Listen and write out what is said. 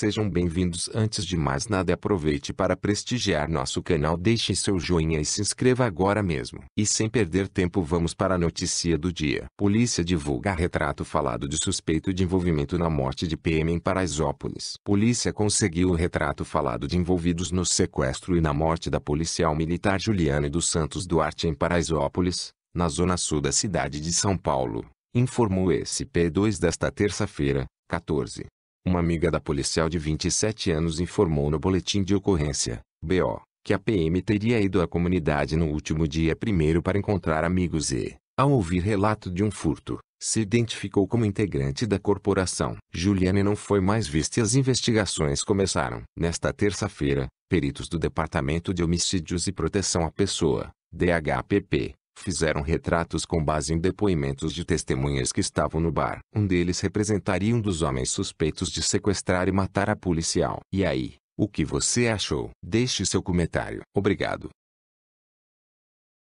Sejam bem-vindos. Antes de mais nada, aproveite para prestigiar nosso canal, deixe seu joinha e se inscreva agora mesmo. E sem perder tempo, vamos para a notícia do dia. Polícia divulga retrato falado de suspeito de envolvimento na morte de PM em Paraisópolis. Polícia conseguiu o retrato falado de envolvidos no sequestro e na morte da policial militar Juliana dos Santos Duarte em Paraisópolis, na zona sul da cidade de São Paulo, informou SP2 desta terça-feira, 14. Uma amiga da policial de 27 anos informou no boletim de ocorrência, BO, que a PM teria ido à comunidade no último dia primeiro para encontrar amigos e, ao ouvir relato de um furto, se identificou como integrante da corporação. Juliane não foi mais vista e as investigações começaram. Nesta terça-feira, peritos do Departamento de Homicídios e Proteção à Pessoa, DHPP, fizeram retratos com base em depoimentos de testemunhas que estavam no bar. Um deles representaria um dos homens suspeitos de sequestrar e matar a policial. E aí, o que você achou? Deixe seu comentário. Obrigado.